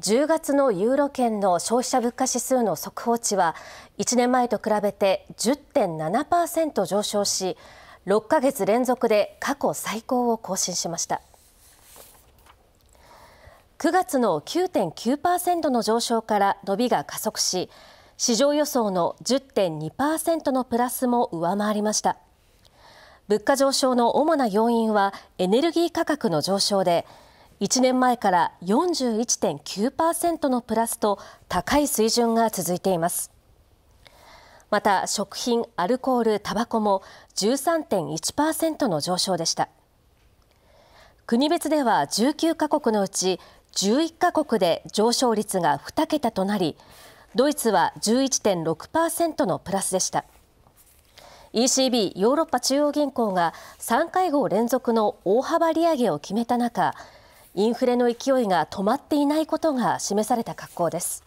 10月のユーロ圏の消費者物価指数の速報値は1年前と比べて10.7%上昇し6ヶ月連続で過去最高を更新しました9月の9.9%の上昇から伸びが加速し市場予想の10.2%のプラスも上回りました物価上昇の主な要因はエネルギー価格の上昇で1年前から41.9%のプラスと高い水準が続いていますまた食品アルコールタバコも13.1%の上昇でした国別では19カ国のうち11カ国で上昇率が2桁となりドイツは11.6%のプラスでした ECB= ヨーロッパ中央銀行が3会合連続の大幅利上げを決めた中インフレの勢いが止まっていないことが示された格好です。